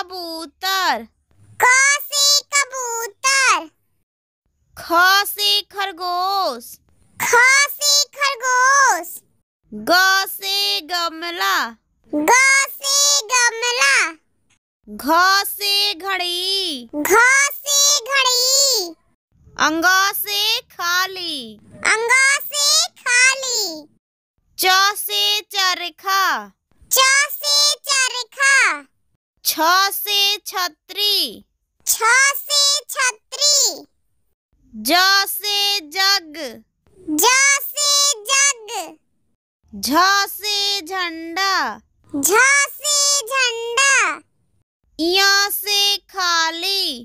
कबूतर ख से कबूतर ख से खरगोश ख से खरगोश ग से गमला ग से गमला घ से घड़ी घ से घड़ी अंग से खाली अंग से खाली च से चरखा च छ से छतरी छ से छतरी ज से जग ज से जग झ से झंडा झ से झंडा य से खाली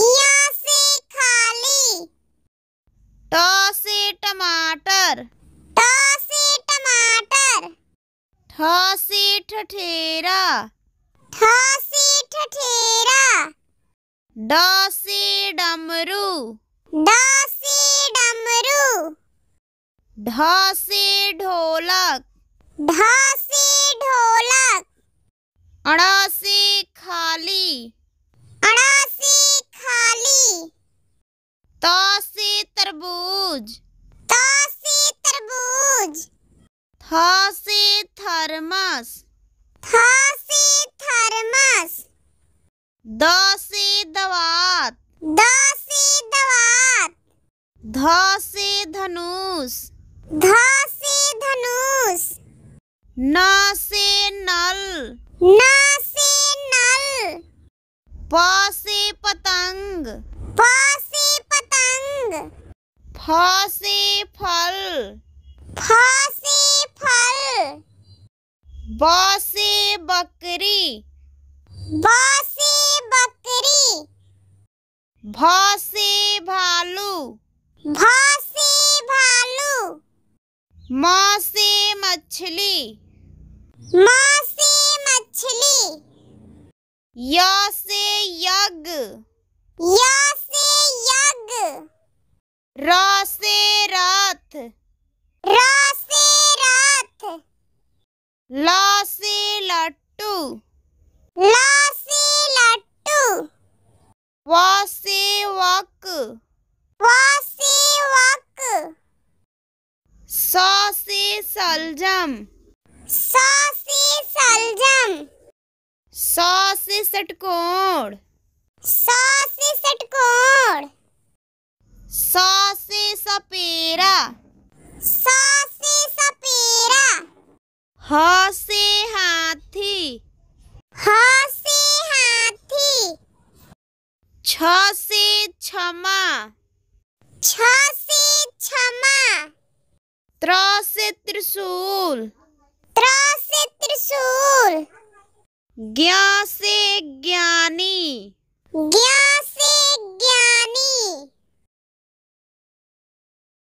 य से खाली ट से टमाटर ट से टमाटर ठ से ठठेरा सीठ ठेरा डसी डमरू डसी डमरू ढसी ढोलक ढसी ढोलक अड़सी खाली अड़सी खाली तसी तरबूज तसी तरबूज थसी थर्मस ध से धनुष ध से धनुष न से नल न से नल प से पतंग प से पतंग फ से फल फ से फल ब से बकरी ब से बकरी भ से भालू भ से भालू म मछली म मछली य से यज्ञ य से यज्ञ र से रथ लट्टू ल लट्टू वासे से वक सौ से सलजम सौ से सलजम सौ से षटकोण सौ से षटकोण सौ से सपेरा सौ से सपेरा ह से हाथी ह से हाथी छ से क्षमा छ से क्षमा त्रासे से त्रिशूल त्रासे से त्रिशूल ज्ञा से ज्ञानी